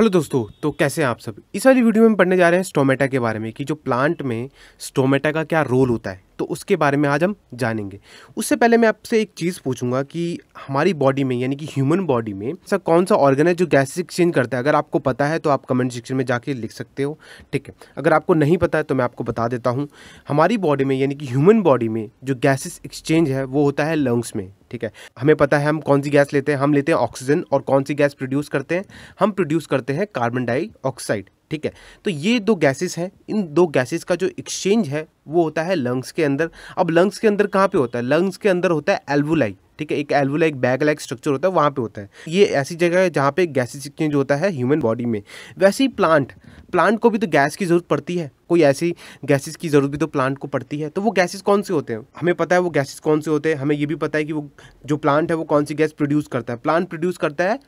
hello दोस्तों तो कैसे हैं आप सब इस वाली वीडियो में हम पढ़ने जा रहे हैं स्टोमेटा के बारे में कि जो प्लांट में स्टोमेटा का क्या रोल होता है तो उसके बारे में आज हम जानेंगे उससे पहले मैं आपसे एक चीज़ पूछूंगा कि हमारी बॉडी में यानी कि ह्यूमन बॉडी में ऐसा कौन सा ऑर्गन है जो गैसेस एक्सचेंज करता है अगर आपको पता है तो आप कमेंट सेक्शन में जाके लिख सकते हो ठीक है अगर आपको नहीं पता है तो मैं आपको बता देता हूँ हमारी बॉडी में यानी कि ह्यूमन बॉडी में जो गैसेस एक्सचेंज है वो होता है लंग्स में ठीक है हमें पता है हम कौन सी गैस लेते हैं हम लेते हैं ऑक्सीजन और कौन सी गैस प्रोड्यूस करते हैं हम प्रोड्यूस करते हैं कार्बन डाइऑक्साइड ठीक है तो ये दो गैसेस हैं इन दो गैसेस का जो एक्सचेंज है वो होता है लंग्स के अंदर अब लंग्स के अंदर कहाँ पे होता है लंग्स के अंदर होता है एल्वुलाई ठीक है एक एल्वुला एक बैग लाइक स्ट्रक्चर होता है वहाँ पे होता है ये ऐसी जगह है जहाँ पे गैस एक्सचेंज होता है ह्यूमन बॉडी में वैसे ही प्लांट प्लांट को भी तो गैस की ज़रूरत पड़ती है कोई ऐसी गैसेस की ज़रूरत भी तो प्लांट को पड़ती है तो वो गैसेस कौन से होते हैं हमें पता है वो गैसेस कौन से होते हैं हमें ये भी पता है कि वो जो प्लांट है वो कौन सी गैस प्रोड्यूस करता है प्लांट प्रोड्यूस करता है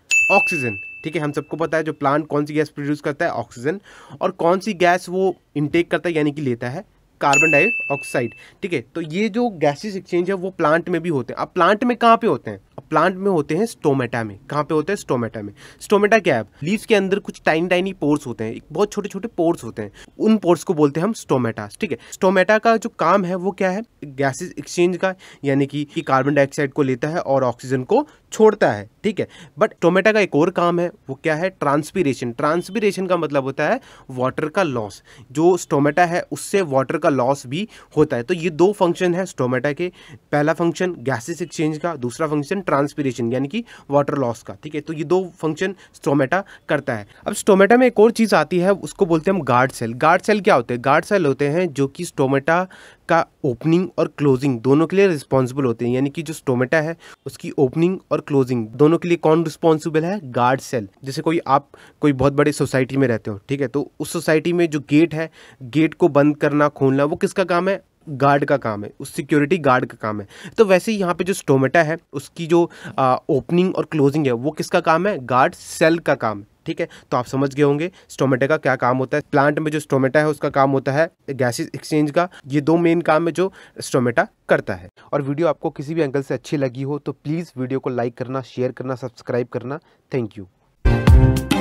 ऑक्सीजन ठीक है हम सबको पता है जो प्लांट कौन सी गैस प्रोड्यूस करता है ऑक्सीजन और कौन सी गैस वो इनटेक करता है यानी कि लेता है कार्बन डाइऑक्साइड ठीक है तो ये जो गैसेस एक्सचेंज है वो प्लांट में भी होते हैं अब प्लांट में कहाँ पे होते हैं प्लांट में होते हैं स्टोमेटा में कहाँ पे होते हैं स्टोमेटा में स्टोमेटा क्या है लीव्स के अंदर कुछ टाइनी टाइनी पोर्स होते हैं बहुत छोटे छोटे पोर्स होते हैं उन पोर्स को बोलते हैं हम स्टोमेटा ठीक है स्टोमेटा का जो काम है वो क्या है गैसेज एक्सचेंज का यानी कि कार्बन डाइऑक्साइड को लेता है और ऑक्सीजन को छोड़ता है ठीक है बट टोमेटा का एक और काम है वो क्या है ट्रांसपीरेशन ट्रांसपीरेशन का मतलब होता है वाटर का लॉस जो स्टोमेटा है उससे वाटर का लॉस भी होता है तो ये दो फंक्शन है स्टोमेटा के पहला फंक्शन गैसेस एक्सचेंज का दूसरा फंक्शन ट्रांस ट्रांसपीरेशन यानी कि वाटर लॉस का ठीक है तो ये दो फंक्शन स्टोमेटा करता है अब स्टोमेटा में एक और चीज़ आती है उसको बोलते हैं हम गार्ड सेल गार्ड सेल क्या होते हैं गार्ड सेल होते हैं जो कि स्टोमेटा का ओपनिंग और क्लोजिंग दोनों के लिए रिस्पॉन्सिबल होते हैं यानी कि जो स्टोमेटा है उसकी ओपनिंग और क्लोजिंग दोनों के लिए कौन रिस्पॉन्सिबल है गार्ड सेल जैसे कोई आप कोई बहुत बड़े सोसाइटी में रहते हो ठीक है तो उस सोसाइटी में जो गेट है गेट को बंद करना खोलना वो किसका काम है गार्ड का काम है उस सिक्योरिटी गार्ड का काम है तो वैसे ही यहाँ पे जो स्टोमेटा है उसकी जो ओपनिंग और क्लोजिंग है वो किसका काम है गार्ड सेल का काम है ठीक है तो आप समझ गए होंगे स्टोमेटा का क्या काम होता है प्लांट में जो स्टोमेटा है उसका काम होता है गैसेस एक्सचेंज का ये दो मेन काम है जो स्टोमेटा करता है और वीडियो आपको किसी भी एंगल से अच्छी लगी हो तो प्लीज़ वीडियो को लाइक करना शेयर करना सब्सक्राइब करना थैंक यू